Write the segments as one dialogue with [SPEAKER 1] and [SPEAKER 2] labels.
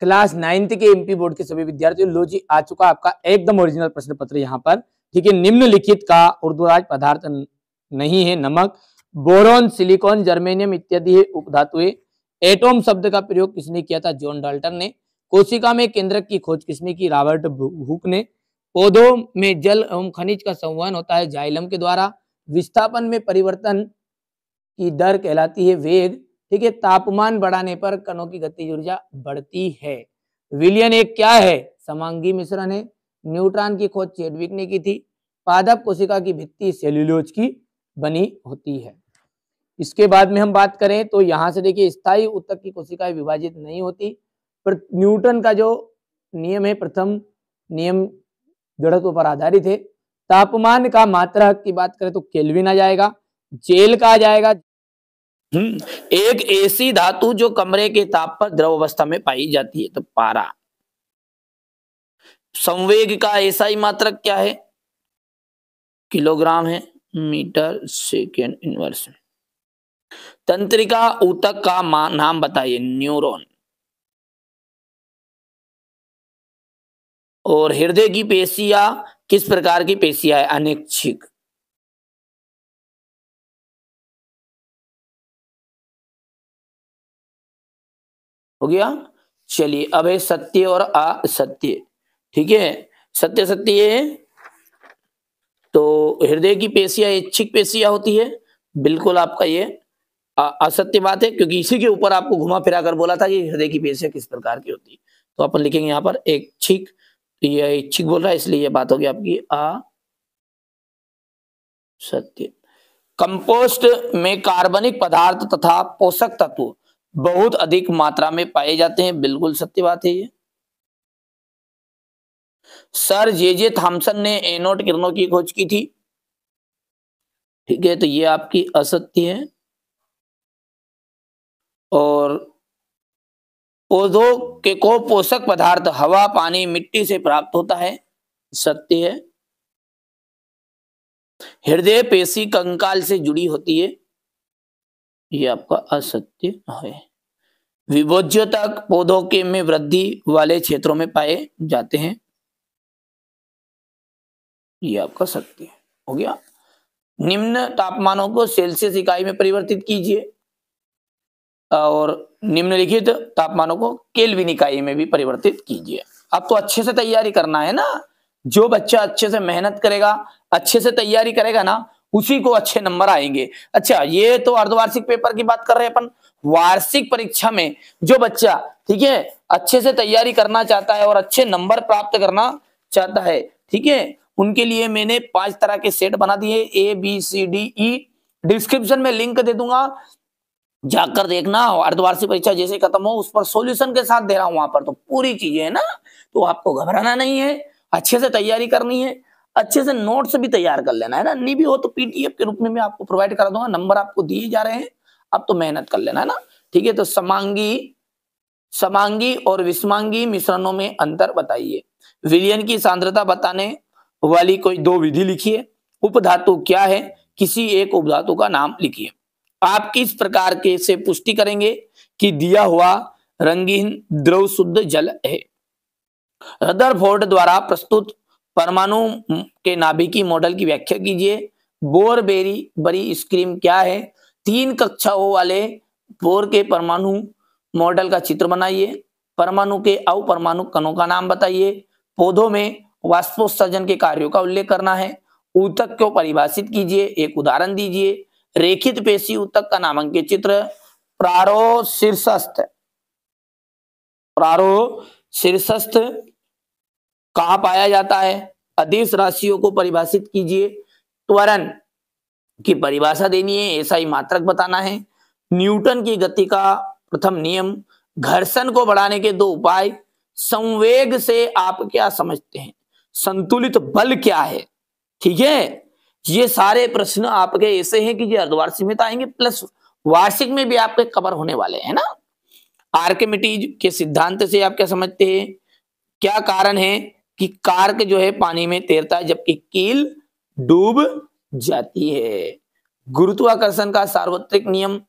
[SPEAKER 1] class ninth के MP board के सभी विद्यार्थियों लो जी आ चुका आपका एकदम ओरिजिनल प्रश्न पत्र यहाँ पर ठीक है निम्नलिखित का राज पदार्थ नहीं है नमक बोरोन सिलिकॉन जर्मेनियम इत्यादि है उपधातुएं एटोम शब्द का प्रयोग किसने किया था जॉन डाल्टन ने कोशिका में केंद्रक की खोज किसने की रॉबर्ट हुक ने पौधों में जल एवं खनिज का संवहन होता है जाइलम के द्वारा विस्थापन में परिवर्तन की दर कहलाती है वेग ठीक है तापमान बढ़ाने पर कणों की गतिज ऊर्जा बढ़ती है विलियन एक क्या है समांगी मिश्रण है न्यूट्रॉन की खोज चेडविक ने की थी पादप कोशिका की भित्ती सेल्यूलोज की बनी होती है इसके बाद में हम बात करें तो यहाँ से देखिए स्थायी उत्तक की कोशिकाएं विभाजित नहीं होती पर न्यूटन का जो नियम है प्रथम नियम जड़त्व पर आधारित है तापमान का मात्रा की बात करें तो केल्विन आ जाएगा जेल का आ जाएगा हम्म, एक ऐसी धातु जो कमरे के ताप पर द्रव अवस्था में पाई जाती है तो पारा संवेग का ऐसा ही मात्रक क्या है किलोग्राम है मीटर सेकेंड इनवर्स तंत्रिका ऊतक का नाम बताइए न्यूरॉन और हृदय की पेशिया किस प्रकार की पेशिया है अनिच्छिक हो गया चलिए अब है सत्य और असत्य ठीक है सत्य सत्य ये तो हृदय की पेशिया इच्छिक पेशिया होती है बिल्कुल आपका ये असत्य बात है क्योंकि इसी के ऊपर आपको घुमा फिरा कर बोला था कि हृदय की पेशिया किस प्रकार की होती है तो अपन लिखेंगे यहाँ पर एक छिक तो ये इच्छिक बोल रहा है इसलिए ये बात होगी आपकी आ सत्य कंपोस्ट में कार्बनिक पदार्थ तथा पोषक तत्व बहुत अधिक मात्रा में पाए जाते हैं बिल्कुल सत्य बात है ये सर जे जे थॉम्सन ने एनोट किरणों की खोज की थी ठीक है तो ये आपकी असत्य है और पौधों के को पोषक पदार्थ हवा पानी मिट्टी से प्राप्त होता है सत्य है हृदय पेशी कंकाल से जुड़ी होती है ये आपका असत्य है विभोज्यता पौधों के में वृद्धि वाले क्षेत्रों में पाए जाते हैं ये आपका सत्य हो गया निम्न तापमानों को सेल्सियस इकाई में परिवर्तित कीजिए और निम्नलिखित तापमानों को केल्विन इकाई में भी परिवर्तित कीजिए तो अच्छे से तैयारी करना है ना जो बच्चा अच्छे से मेहनत करेगा अच्छे से तैयारी करेगा ना उसी को अच्छे नंबर आएंगे अच्छा ये तो अर्धवार्षिक पेपर की बात कर रहे हैं अपन वार्षिक परीक्षा में जो बच्चा ठीक है अच्छे से तैयारी करना चाहता है और अच्छे नंबर प्राप्त करना चाहता है ठीक है उनके लिए मैंने पांच तरह के सेट बना दिए A B C D E description में लिंक दे दूंगा जाकर देखना अर्धवार्षिक परीक्षा जैसे खत्म हो उस पर सॉल्यूशन के साथ दे रहा हूं वहां पर तो पूरी चीजें है ना तो आपको घबराना नहीं है अच्छे से तैयारी करनी है अच्छे से नोट्स भी तैयार कर लेना है ना नहीं भी हो तो पीडीएफ के रूप में मैं आपको प्रोवाइड करा दूंगा नंबर आपको दिए जा रहे हैं अब तो मेहनत कर लेना है ना ठीक है तो समांगी समांगी और विषमांगी मिश्रणों में अंतर बताइए विलियन की सांद्रता बताने वाली कोई दो विधि लिखिए उपधातु क्या है किसी एक उपधातु का नाम लिखिए आप किस प्रकार के से पुष्टि करेंगे कि दिया हुआ रंगीन द्रव शुद्ध जल है रदरफोर्ड द्वारा प्रस्तुत परमाणु के नाभिकी मॉडल की व्याख्या कीजिए बोर बेरी बरी स्क्रीम क्या है तीन कक्षाओं वाले बोर के परमाणु मॉडल का चित्र बनाइए परमाणु के अवपरमाणु कणों का नाम बताइए पौधों में वाष्पोत्सर्जन के कार्यों का उल्लेख करना है ऊतक को परिभाषित कीजिए एक उदाहरण दीजिए रेखित पेशी ऊतक का नामांकित चित्र प्रारो शीर्षस्थ प्रारो शीर्षस्थ कहा पाया जाता है अधिस राशियों को परिभाषित कीजिए त्वरण की परिभाषा देनी है ऐसा ही मात्रक बताना है न्यूटन की गति का प्रथम नियम घर्षण को बढ़ाने के दो उपाय संवेग से आप क्या समझते हैं संतुलित बल क्या है ठीक है ये सारे प्रश्न आपके ऐसे हैं कि ये अर्धवार्षिक में तो आएंगे प्लस वार्षिक में भी आपके कवर होने वाले हैं ना आर्केमिटीज के सिद्धांत से आप क्या समझते हैं क्या कारण है कि कार्क जो है पानी में तैरता है जबकि कील डूब जाती है गुरुत्वाकर्षण का सार्वत्रिक नियम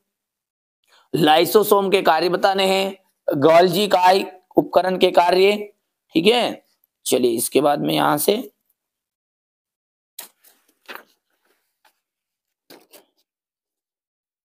[SPEAKER 1] लाइसोसोम के कार्य बताने हैं गॉल्जी का उपकरण के कार्य ठीक है चलिए इसके बाद में यहां से